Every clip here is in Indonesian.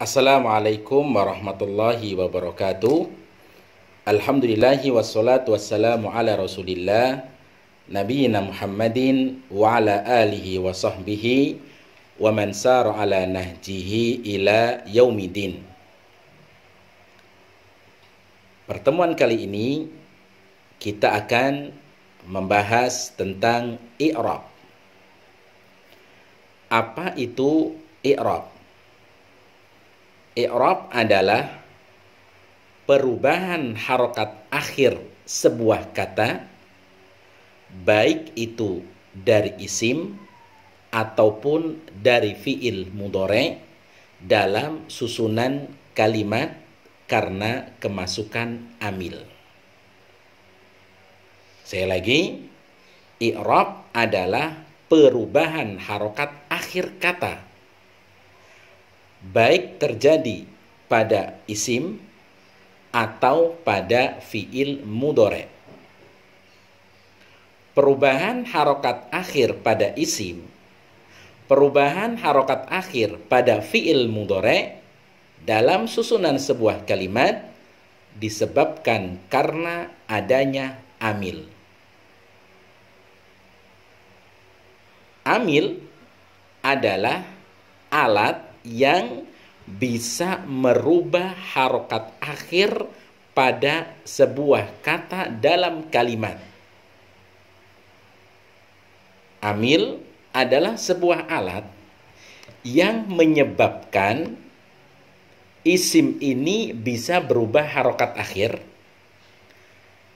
Assalamualaikum warahmatullahi wabarakatuh Alhamdulillahi wassalatu wassalamu ala rasulillah Nabiina Muhammadin wa ala alihi wa sahbihi Wa man sara ala nahjihi ila yaumidin Pertemuan kali ini kita akan membahas tentang i'rab. Apa itu i'rab? I'rab adalah perubahan harokat akhir sebuah kata baik itu dari isim ataupun dari fiil mudore dalam susunan kalimat karena kemasukan amil. Saya lagi, i'rab adalah perubahan harokat akhir kata baik terjadi pada isim atau pada fiil mudore. Perubahan harokat akhir pada isim, perubahan harokat akhir pada fiil mudore dalam susunan sebuah kalimat disebabkan karena adanya amil. Amil adalah alat yang bisa merubah harokat akhir pada sebuah kata dalam kalimat. Amil adalah sebuah alat yang menyebabkan isim ini bisa berubah harokat akhir.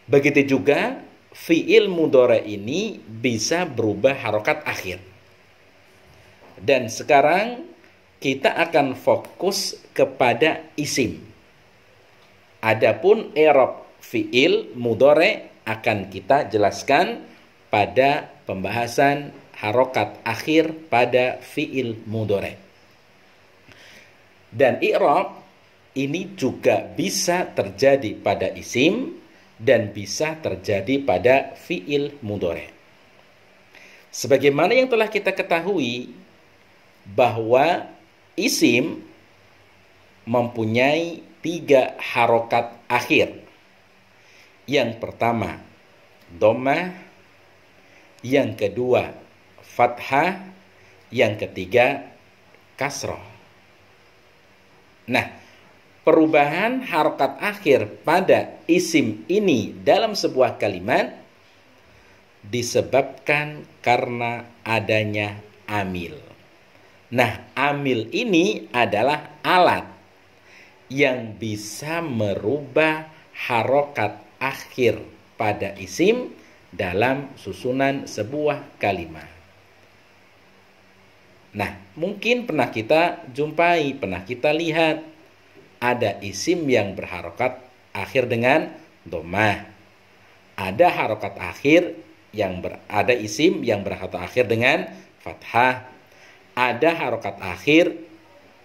Begitu juga fiil mudore ini bisa berubah harokat akhir. Dan sekarang kita akan fokus kepada isim. Adapun erop fiil mudore akan kita jelaskan pada pembahasan harokat akhir pada fiil mudore. Dan erop ini juga bisa terjadi pada isim dan bisa terjadi pada fiil mudore. Sebagaimana yang telah kita ketahui bahwa isim mempunyai tiga harokat akhir. Yang pertama, domah. Yang kedua, fathah. Yang ketiga, kasroh. Nah, perubahan harokat akhir pada isim ini dalam sebuah kalimat disebabkan karena adanya amil. Nah, amil ini adalah alat yang bisa merubah harokat akhir pada isim dalam susunan sebuah kalimat. Nah, mungkin pernah kita jumpai, pernah kita lihat ada isim yang berharokat akhir dengan domah. Ada harokat akhir yang ber, ada isim yang berharokat akhir dengan fathah ada harokat akhir,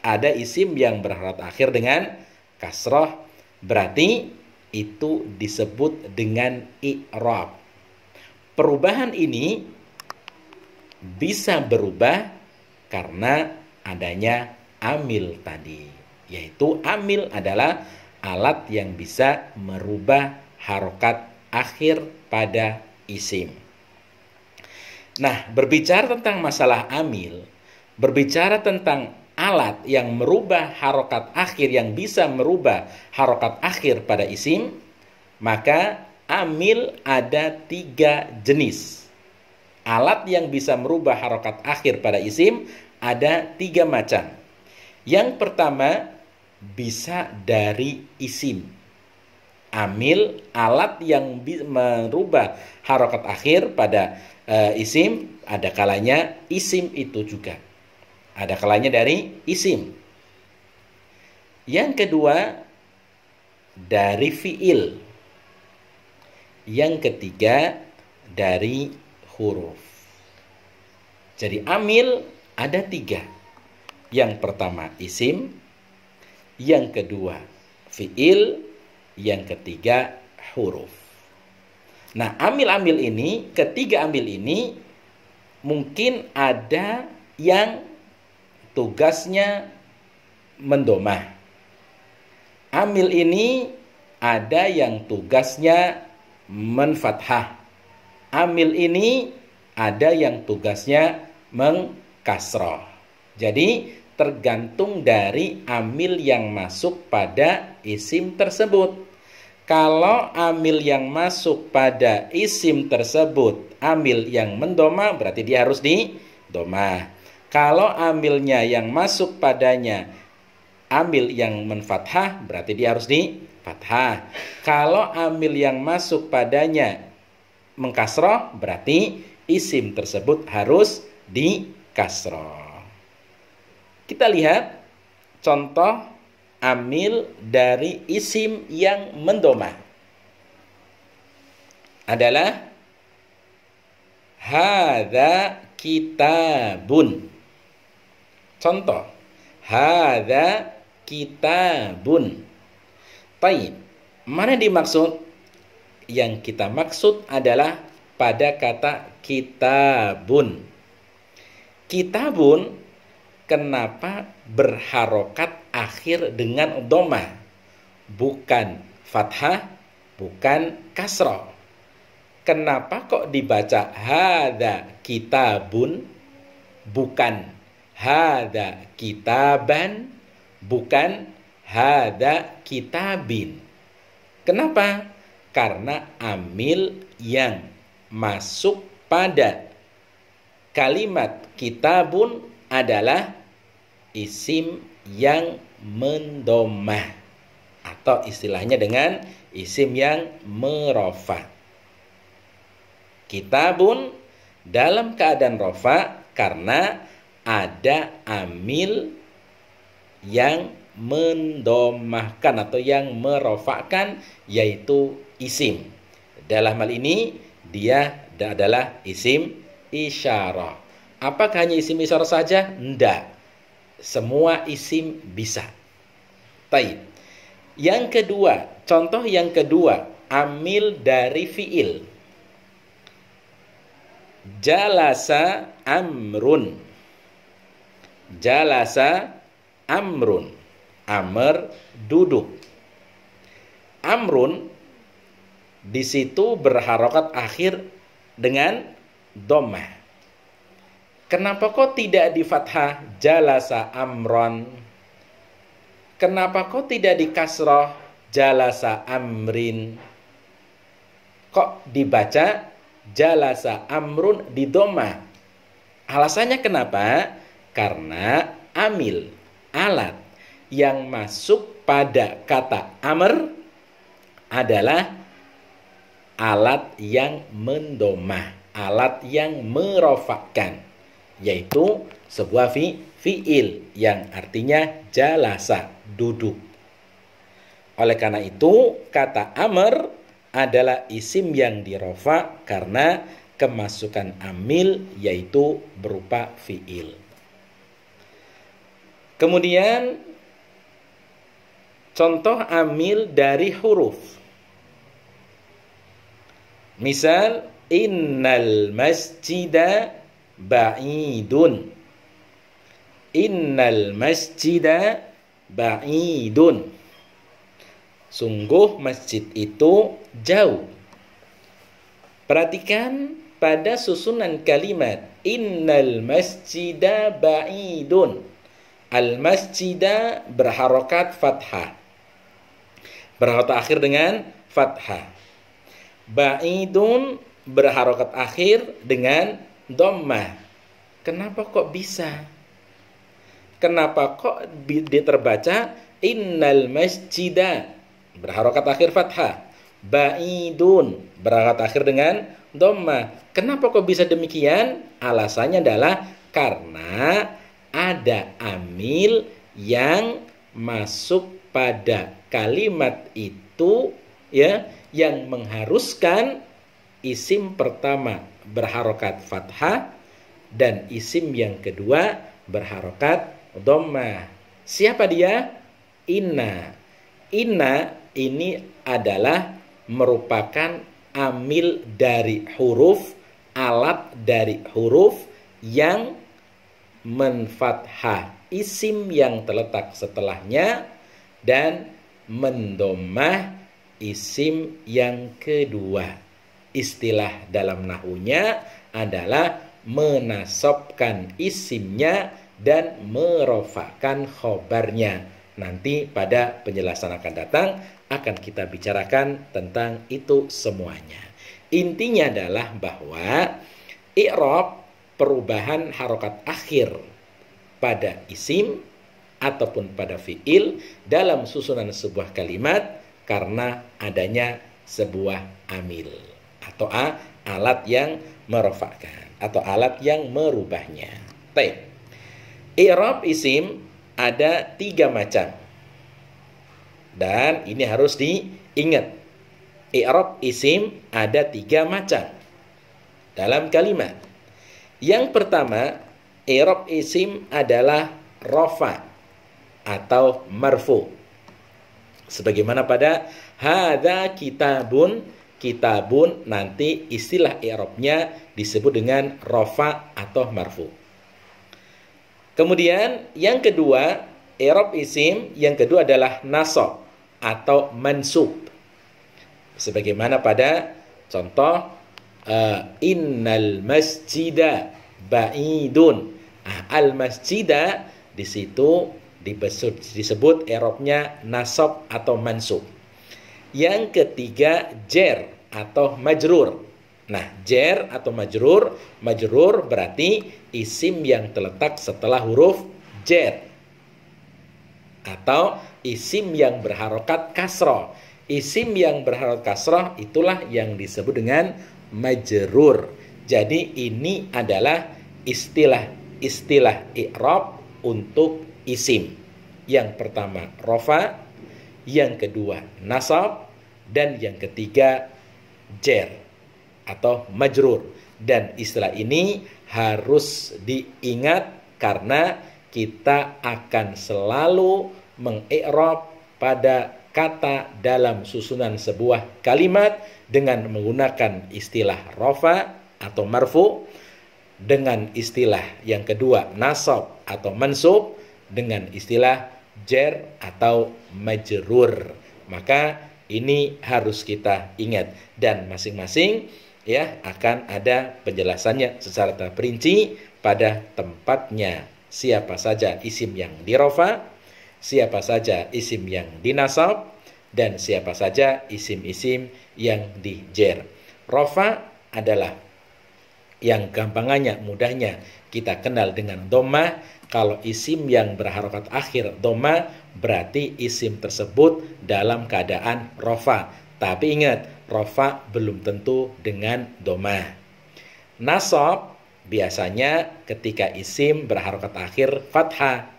ada isim yang berharokat akhir dengan kasroh, berarti itu disebut dengan i'rab. Perubahan ini bisa berubah karena adanya amil tadi. Yaitu amil adalah alat yang bisa merubah harokat akhir pada isim. Nah, berbicara tentang masalah amil, berbicara tentang alat yang merubah harokat akhir yang bisa merubah harokat akhir pada isim maka amil ada tiga jenis alat yang bisa merubah harokat akhir pada isim ada tiga macam yang pertama bisa dari isim amil alat yang merubah harokat akhir pada uh, isim ada kalanya isim itu juga ada kalanya dari isim. Yang kedua dari fiil. Yang ketiga dari huruf. Jadi amil ada tiga. Yang pertama isim, yang kedua fiil, yang ketiga huruf. Nah, amil-amil ini, ketiga amil ini mungkin ada yang tugasnya mendomah. Amil ini ada yang tugasnya menfathah. Amil ini ada yang tugasnya mengkasroh. Jadi tergantung dari amil yang masuk pada isim tersebut. Kalau amil yang masuk pada isim tersebut, amil yang mendoma berarti dia harus di domah. Kalau ambilnya yang masuk padanya ambil yang menfathah berarti dia harus di fathah. Kalau ambil yang masuk padanya mengkasroh berarti isim tersebut harus di kasroh. Kita lihat contoh amil dari isim yang mendoma adalah hadza kitabun Contoh, kita kitabun. Taib. Mana dimaksud? Yang kita maksud adalah pada kata kitabun. Kitabun kenapa berharokat akhir dengan domah? Bukan fathah, bukan kasroh. Kenapa kok dibaca hada kitabun bukan hada kitaban bukan hada kitabin. Kenapa? Karena amil yang masuk pada kalimat kitabun adalah isim yang mendomah atau istilahnya dengan isim yang merofa. Kitabun dalam keadaan rofa karena ada amil yang mendomahkan atau yang merofakkan yaitu isim. Dalam hal ini dia adalah isim isyarah. Apakah hanya isim isyarah saja? Tidak. Semua isim bisa. Taib. Yang kedua, contoh yang kedua, amil dari fiil. Jalasa amrun Jalasa amrun. Amr duduk. Amrun di situ berharokat akhir dengan domah. Kenapa kok tidak di fathah jalasa amron? Kenapa kok tidak di kasroh jalasa amrin? Kok dibaca jalasa amrun di doma? Alasannya kenapa? Karena amil, alat yang masuk pada kata amr adalah alat yang mendomah, alat yang merofakkan, yaitu sebuah fi, fiil yang artinya jalasa, duduk. Oleh karena itu, kata amr adalah isim yang dirofa karena kemasukan amil yaitu berupa fiil. Kemudian contoh amil dari huruf. Misal innal masjida ba'idun. Innal masjida ba'idun. Sungguh masjid itu jauh. Perhatikan pada susunan kalimat innal masjida ba'idun. Al-masjida berharokat fathah. Berharokat akhir dengan fathah. Ba'idun berharokat akhir dengan domma Kenapa kok bisa? Kenapa kok diterbaca innal masjida berharokat akhir fathah. Ba'idun berharokat akhir dengan domma Kenapa kok bisa demikian? Alasannya adalah karena ada amil yang masuk pada kalimat itu ya yang mengharuskan isim pertama berharokat fathah dan isim yang kedua berharokat doma Siapa dia? Inna. Inna ini adalah merupakan amil dari huruf, alat dari huruf yang menfatha isim yang terletak setelahnya dan mendomah isim yang kedua. Istilah dalam nahunya adalah menasobkan isimnya dan merofakan khobarnya. Nanti pada penjelasan akan datang akan kita bicarakan tentang itu semuanya. Intinya adalah bahwa i'rab perubahan harokat akhir pada isim ataupun pada fiil dalam susunan sebuah kalimat karena adanya sebuah amil atau a alat yang merofakkan atau alat yang merubahnya. t I'rab isim ada tiga macam. Dan ini harus diingat. I'rab isim ada tiga macam dalam kalimat yang pertama, Erop isim adalah rofa atau marfu. Sebagaimana pada hada kitabun kitabun nanti istilah Eropnya disebut dengan rofa atau marfu. Kemudian yang kedua, Erop isim yang kedua adalah nasob atau mansub. Sebagaimana pada contoh uh, innal masjida ba'idun. Ah, al masjida di situ disebut eropnya nasab atau mansub. Yang ketiga jer atau majrur. Nah, jer atau majrur, majrur berarti isim yang terletak setelah huruf jer atau isim yang berharokat kasroh. Isim yang berharokat kasroh itulah yang disebut dengan majrur. Jadi ini adalah istilah-istilah i'rab untuk isim. Yang pertama rofa, yang kedua nasab, dan yang ketiga jer atau majrur. Dan istilah ini harus diingat karena kita akan selalu mengi'rab pada kata dalam susunan sebuah kalimat dengan menggunakan istilah rofa atau marfu dengan istilah yang kedua nasab atau mansub dengan istilah jer atau majerur. maka ini harus kita ingat dan masing-masing ya akan ada penjelasannya secara terperinci pada tempatnya siapa saja isim yang dirofa siapa saja isim yang dinasab dan siapa saja isim-isim yang dijer. Rofa adalah yang gampangannya, mudahnya kita kenal dengan doma. Kalau isim yang berharokat akhir doma berarti isim tersebut dalam keadaan rofa. Tapi ingat, rofa belum tentu dengan doma. Nasab biasanya ketika isim berharokat akhir fathah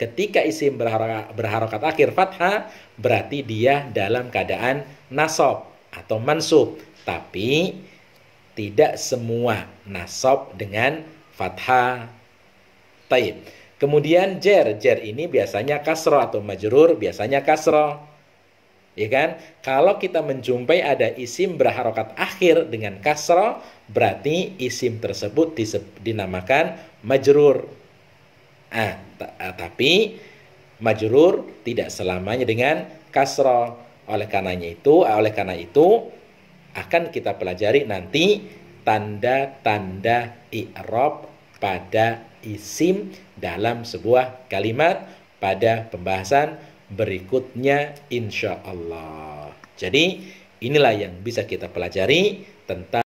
Ketika isim berharokat, akhir fathah, berarti dia dalam keadaan nasab atau mansub. Tapi tidak semua nasab dengan fathah. Taib. Kemudian jer, jer ini biasanya kasro atau majrur, biasanya kasro. Ya kan? Kalau kita menjumpai ada isim berharokat akhir dengan kasro, berarti isim tersebut dinamakan majrur ah, ah, tapi majrur tidak selamanya dengan kasroh oleh karenanya itu ah, oleh karena itu akan kita pelajari nanti tanda-tanda i'rab pada isim dalam sebuah kalimat pada pembahasan berikutnya insya Allah. Jadi inilah yang bisa kita pelajari tentang